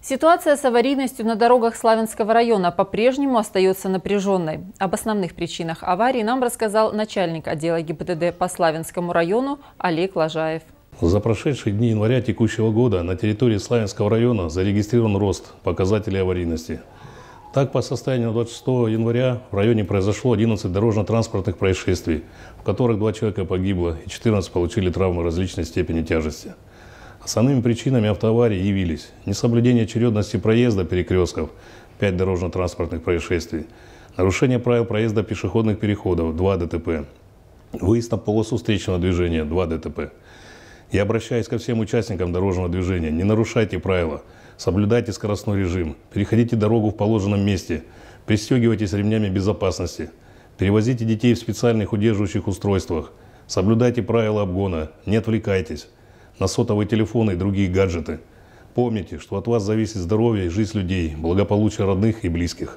Ситуация с аварийностью на дорогах Славянского района по-прежнему остается напряженной. Об основных причинах аварии нам рассказал начальник отдела ГИБДД по Славянскому району Олег Лажаев. За прошедшие дни января текущего года на территории Славянского района зарегистрирован рост показателей аварийности. Так, по состоянию 26 января в районе произошло 11 дорожно-транспортных происшествий, в которых два человека погибло и 14 получили травмы различной степени тяжести. Основными причинами автоварии явились несоблюдение очередности проезда перекрестков, 5 дорожно-транспортных происшествий, нарушение правил проезда пешеходных переходов, 2 ДТП, выезд на полосу встречного движения, 2 ДТП. Я обращаюсь ко всем участникам дорожного движения, не нарушайте правила, соблюдайте скоростной режим, переходите дорогу в положенном месте, пристегивайтесь ремнями безопасности, перевозите детей в специальных удерживающих устройствах, соблюдайте правила обгона, не отвлекайтесь, на сотовые телефоны и другие гаджеты. Помните, что от вас зависит здоровье и жизнь людей, благополучие родных и близких.